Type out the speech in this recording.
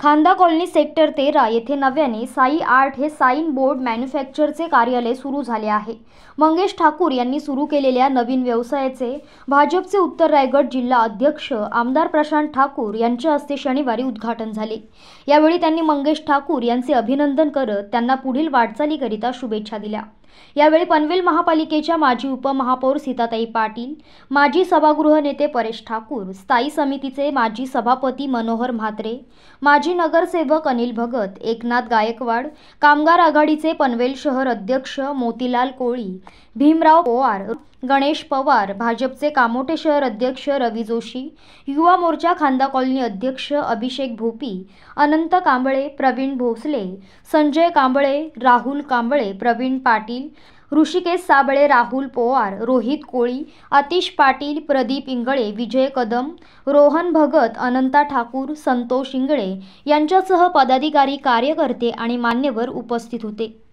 खांदा colony sector तेरा येथे नव्याने साई आर्ट हे साईन बोर्ड मॅन्युफॅक्चरचे कार्यालय सुरू झाले आहे मंगेश ठाकूर यांनी सुरू केलेल्या नवीन व्यवसायाचे भाजपचे उत्तर रायगड जिल्हा अध्यक्ष आमदार प्रशांत ठाकूर यांच्या हस्ते शनिवारी उद्घाटन झाले यावेळी त्यांनी मंगेश ठाकूर यांचे अभिनंदन करत त्यांना पुढील वाटचालीकरिता शुभेच्छा दिल्या यावेळी पनवेल महापालिकेच्या माजी उपमहापौर सीताताई पाटील माजी सभागृह नेते परेश ठाकूर स्थायी समितीचे माजी सभापती मनोहर म्हात्रे माजी नगरसेवक अनिल भगत एकनाथ गायकवाड कामगार आघाडीचे पनवेल शहर अध्यक्ष मोतीलाल कोळी भीमराव पोवार गणेश पवार भाजपचे कामोटे शहर अध्यक्ष रवी जोशी युवा मोर्चा खांदा कॉलनी अध्यक्ष अभिषेक भोपी अनंत कांबळे प्रवीण भोसले संजय कांबळे राहुल कांबळे प्रवीण पाटील पाटील ऋषिकेश साबळे राहुल पोवार रोहित कोळी अतिश पाटील प्रदीप इंगळे विजय कदम रोहन भगत अनंता ठाकूर संतोष इंगळे यांच्यासह पदाधिकारी कार्यकर्ते आणि मान्यवर उपस्थित होते